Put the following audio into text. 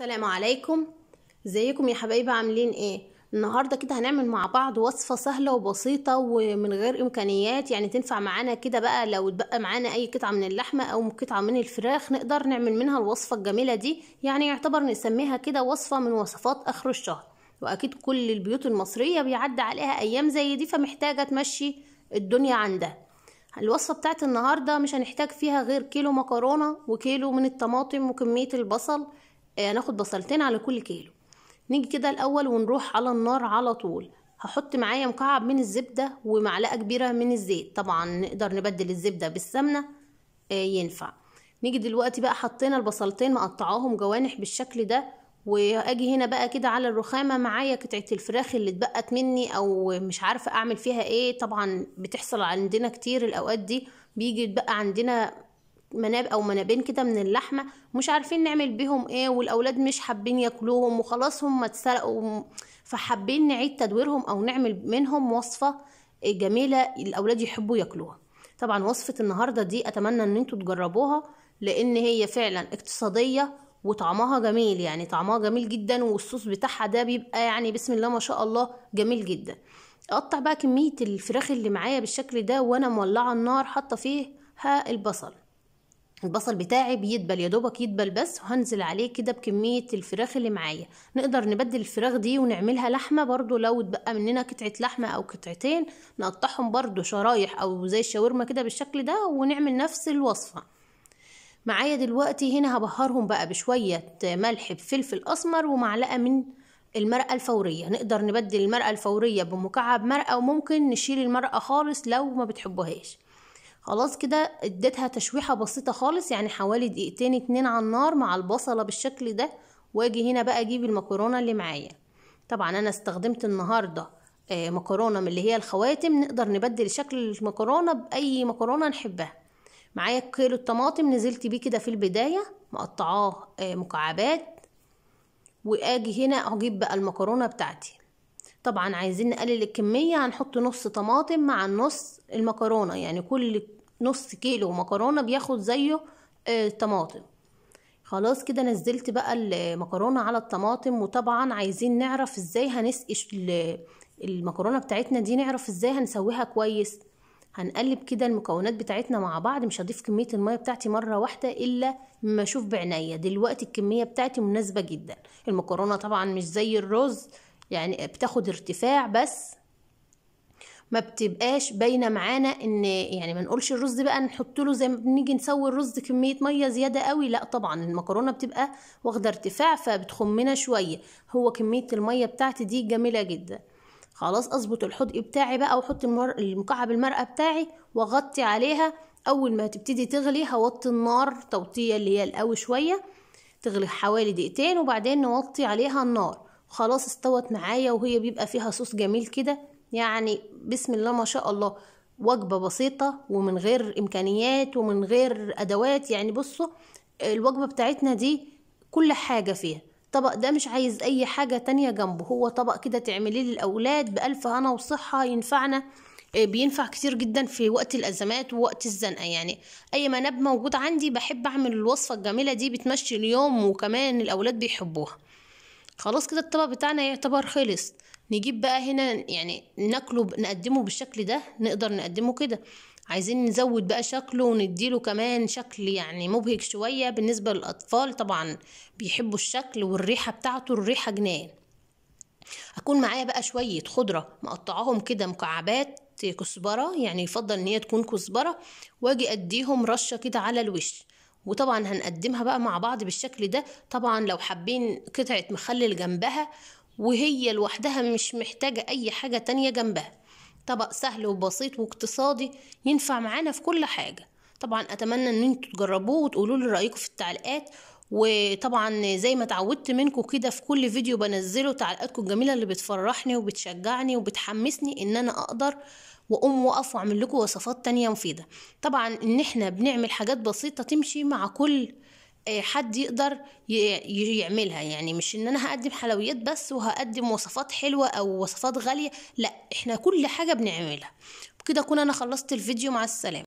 السلام عليكم ازيكم يا حبايبي عاملين ايه النهارده كده هنعمل مع بعض وصفه سهله وبسيطه ومن غير امكانيات يعني تنفع معانا كده بقى لو اتبقى معانا اي قطعه من اللحمه او قطعه من الفراخ نقدر نعمل منها الوصفه الجميله دي يعني يعتبر نسميها كده وصفه من وصفات اخر الشهر واكيد كل البيوت المصريه بيعدي عليها ايام زي دي فمحتاجه تمشي الدنيا عندها الوصفة بتاعت النهاردة مش هنحتاج فيها غير كيلو مكرونة وكيلو من الطماطم وكمية البصل هناخد آه، بصلتين على كل كيلو نيجي كده الاول ونروح على النار على طول هحط معايا مكعب من الزبده ومعلقه كبيره من الزيت طبعا نقدر نبدل الزبده بالسمنه آه، ينفع نيجي دلوقتي بقى حطينا البصلتين مقطعاهم جوانح بالشكل ده واجي هنا بقى كده على الرخامه معايا قطعه الفراخ اللي اتبقت مني او مش عارفه اعمل فيها ايه طبعا بتحصل عندنا كتير الاوقات دي بيجي يتبقى عندنا مناب او منابين كده من اللحمه مش عارفين نعمل بيهم ايه والاولاد مش حابين ياكلوهم وخلاص هم اتسرقوا فحابين نعيد تدويرهم او نعمل منهم وصفه جميله الاولاد يحبوا ياكلوها طبعا وصفه النهارده دي اتمنى ان انتوا تجربوها لان هي فعلا اقتصاديه وطعمها جميل يعني طعمها جميل جدا والصوص بتاعها ده بيبقى يعني بسم الله ما شاء الله جميل جدا اقطع بقى كميه الفراخ اللي معايا بالشكل ده وانا مولعه النار حاطه فيها البصل البصل بتاعي بيدبل يا دوبك يدبل بس وهنزل عليه كده بكميه الفراخ اللي معايا نقدر نبدل الفراخ دي ونعملها لحمه برضو لو اتبقى مننا قطعه لحمه او قطعتين نقطعهم برضو شرايح او زي الشاورما كده بالشكل ده ونعمل نفس الوصفه معايا دلوقتي هنا هبهرهم بقى بشويه ملح بفلفل اسمر ومعلقه من المرقة الفورية نقدر نبدل المرقة الفورية بمكعب مرقة وممكن نشيل المرقة خالص لو ما بتحبوهاش خلاص كده اديتها تشويحه بسيطه خالص يعني حوالي دقيقتين اتنين على النار مع البصله بالشكل ده واجي هنا بقى اجيب المكرونه اللي معايا طبعا انا استخدمت النهارده آه مكرونه من اللي هي الخواتم نقدر نبدل شكل المكرونه باي مكرونه نحبها معايا كيلو الطماطم نزلت بيه كده في البدايه مقطعاه آه مكعبات واجي هنا اجيب بقى المكرونه بتاعتي طبعا عايزين نقلل الكميه هنحط نص طماطم مع النص المكرونه يعني كل نص كيلو مكرونه بياخد زيه آه، طماطم خلاص كده نزلت بقى المكرونه على الطماطم وطبعا عايزين نعرف ازاي هنسقي المكرونه بتاعتنا دي نعرف ازاي هنسويها كويس هنقلب كده المكونات بتاعتنا مع بعض مش هضيف كميه الميه بتاعتي مره واحده الا ما اشوف بعناية دلوقتي الكميه بتاعتي مناسبه جدا المكرونه طبعا مش زي الرز يعني بتاخد ارتفاع بس ما بتبقاش باينه معانا ان يعني ما نقولش الرز بقى نحط له زي ما بنيجي نسوي الرز كميه ميه زياده قوي لا طبعا المكرونه بتبقى واخده ارتفاع فبتخمنا شويه هو كميه الميه بتاعتي دي جميله جدا خلاص اظبط الحدق بتاعي بقى واحط المر... المكعب المرقه بتاعي واغطي عليها اول ما تبتدي تغلي هوطي النار توطيه اللي هي القوي شويه تغلي حوالي دقيقتين وبعدين نوطي عليها النار خلاص استوت معايا وهي بيبقى فيها صوص جميل كده يعني بسم الله ما شاء الله وجبة بسيطة ومن غير إمكانيات ومن غير أدوات يعني بصوا الوجبة بتاعتنا دي كل حاجة فيها الطبق ده مش عايز أي حاجة تانية جنبه هو طبق كده تعمليه للأولاد بألف هنا وصحة ينفعنا آه، بينفع كتير جدا في وقت الأزمات ووقت الزنقة يعني أي مناب موجود عندي بحب أعمل الوصفة الجميلة دي بتمشي اليوم وكمان الأولاد بيحبوها خلاص كده الطبق بتاعنا يعتبر خلص نجيب بقى هنا يعني ناكله نقدمه بالشكل ده نقدر نقدمه كده عايزين نزود بقى شكله ونديله كمان شكل يعني مبهج شوية بالنسبة للأطفال طبعا بيحبوا الشكل والريحة بتاعته الريحة جنان أكون معايا بقى شوية خضرة مقطعاهم كده مكعبات كزبرة يعني يفضل إن هي تكون كزبرة وأجي أديهم رشة كده على الوش وطبعا هنقدمها بقى مع بعض بالشكل ده طبعا لو حابين قطعة مخلل جنبها وهي لوحدها مش محتاجة أي حاجة تانية جنبها طبق سهل وبسيط واقتصادي ينفع معانا في كل حاجة طبعا أتمنى أن انتوا تجربوه وتقولوا لي رأيكم في التعليقات وطبعا زي ما اتعودت منكم كده في كل فيديو بنزله تعليقاتكم الجميله اللي بتفرحني وبتشجعني وبتحمسني ان انا اقدر واقوم واقف واعمل لكم وصفات تانية مفيده طبعا ان احنا بنعمل حاجات بسيطه تمشي مع كل آه، حد يقدر يعملها يعني مش ان انا هقدم حلويات بس وهقدم وصفات حلوة او وصفات غالية لا احنا كل حاجة بنعملها كده اكون انا خلصت الفيديو مع السلامة